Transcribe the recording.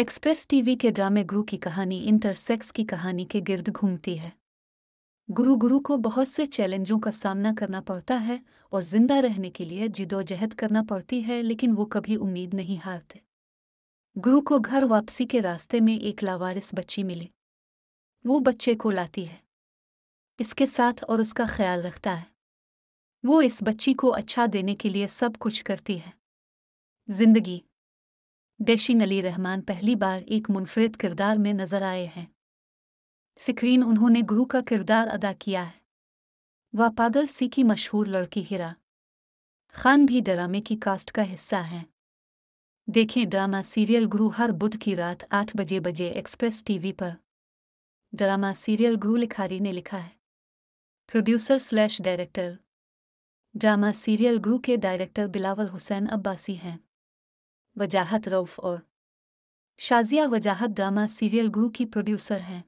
express TV के ड्रामे गुरु की कहानी इंटरसेक्स की कहानी के गिर्द घूमती है गुरु गुरु को बहुत से चैलेंजों का सामना करना पड़ता है और जिंदा रहने के लिए जिदोजहद करना पड़ती है लेकिन वो कभी उम्मीद नहीं हारते गुरु को घर वापसी के रास्ते में एक लावारिस बच्ची मिली वो बच्चे को लाती है इसके साथ और उसका ख्याल रखता है वो इस बच्ची को अच्छा देने के लिए सब कुछ करती है जिंदगी डैशिंग अली रहमान पहली बार एक मुनफरद किरदार में नजर आए हैं सिक्रीन उन्होंने गुरु का किरदार अदा किया है वह पागल सी की मशहूर लड़की हिरा खान भी ड्रामे की कास्ट का हिस्सा हैं देखें ड्रामा सीरियल गुरु हर बुध की रात आठ बजे बजे एक्सप्रेस टीवी पर ड्रामा सीरियल गुरु लिखारी ने लिखा है producer slash director drama serial Guru के डायरेक्टर बिलावल हुसैन अब्बासी हैं वजाहत रऊफ और शाजिया वजाहत ड्रामा सीरियल गु की प्रोड्यूसर हैं